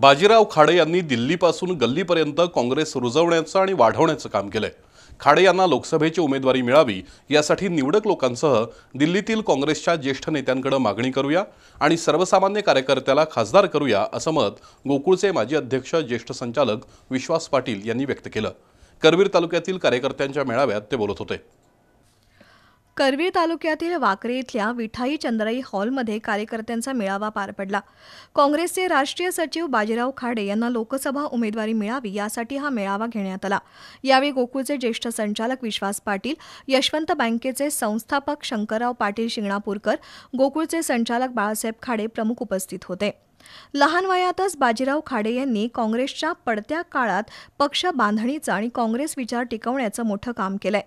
बाजीराव खाडे यांनी दिल्लीपासून गल्लीपर्यंत काँग्रेस रुजवण्याचं आणि वाढवण्याचं काम केलंय खाडे यांना लोकसभेची उमेदवारी मिळावी यासाठी निवडक लोकांसह दिल्लीतील काँग्रेसच्या ज्येष्ठ नेत्यांकडे मागणी करूया आणि सर्वसामान्य कार्यकर्त्याला खासदार करूया असं मत गोकुळचे माजी अध्यक्ष ज्येष्ठ संचालक विश्वास पाटील यांनी व्यक्त केलं करवीर तालुक्यातील कार्यकर्त्यांच्या मेळाव्यात ते बोलत होते करवीर तालुक्यातील वाकरे इथल्या विठाई चंद्राई हॉलमध्ये कार्यकर्त्यांचा मेळावा पार पडला काँग्रेसचे राष्ट्रीय सचिव बाजीराव खाडे यांना लोकसभा उमेदवारी मिळावी यासाठी हा मेळावा घेण्यात आला यावेळी गोकुळचे ज्येष्ठ संचालक विश्वास पाटील यशवंत बँकेचे संस्थापक शंकरराव पाटील शिंगणापूरकर गोकुळचे संचालक बाळासाहेब खाडे प्रमुख उपस्थित होते लहान वयातच बाजीराव खाडे यांनी काँग्रेसच्या पडत्या काळात पक्ष बांधणीचं आणि काँग्रेस विचार टिकवण्याचं मोठं काम केलंय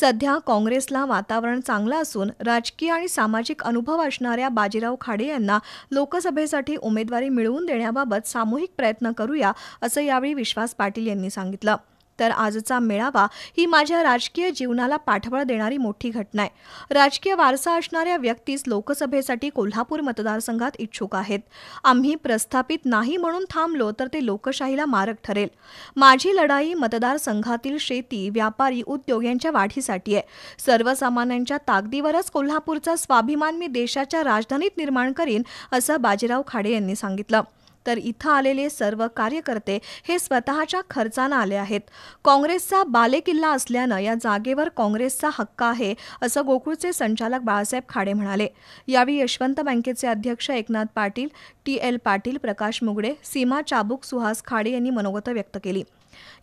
सध्या काँग्रेसला वातावरण चांगलं असून राजकीय आणि सामाजिक अनुभव असणाऱ्या बाजीराव खाडे यांना लोकसभेसाठी उमेदवारी मिळवून देण्याबाबत सामूहिक प्रयत्न करूया असं यावेळी विश्वास पाटील यांनी सांगितलं तर आजचा मेळावा ही माझ्या राजकीय जीवनाला पाठबळ देणारी मोठी घटना आहे राजकीय वारसा असणाऱ्या व्यक्तीच लोकसभेसाठी कोल्हापूर मतदारसंघात इच्छुक आहेत आम्ही प्रस्थापित नाही म्हणून थांबलो तर ते लोकशाहीला मारक ठरेल माझी लढाई मतदारसंघातील शेती व्यापारी उद्योग यांच्या वाढीसाठी आहे सर्वसामान्यांच्या ताकदीवरच कोल्हापूरचा स्वाभिमान मी देशाच्या राजधानीत निर्माण करीन असं बाजीराव खाडे यांनी सांगितलं तर इथं आलेले सर्व कार्यकर्ते हे स्वतःच्या खर्चानं आले आहेत काँग्रेसचा बालेकिल्ला असल्यानं या जागेवर काँग्रेसचा हक्क आहे असं गोकुळचे संचालक बाळासाहेब खाडे म्हणाले यावेळी यशवंत बँकेचे अध्यक्ष एकनाथ पाटील टी एल पाटील प्रकाश मुगडे सीमा चाबुक सुहास खाडे यांनी मनोगत व्यक्त केली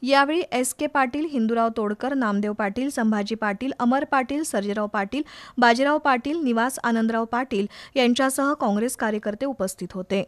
यावेळी एस के पाटील हिंदूराव तोडकर नामदेव पाटील संभाजी पाटील अमर पाटील सर्जेराव पाटील बाजीराव पाटील निवास आनंदराव पाटील यांच्यासह काँग्रेस कार्यकर्ते उपस्थित होते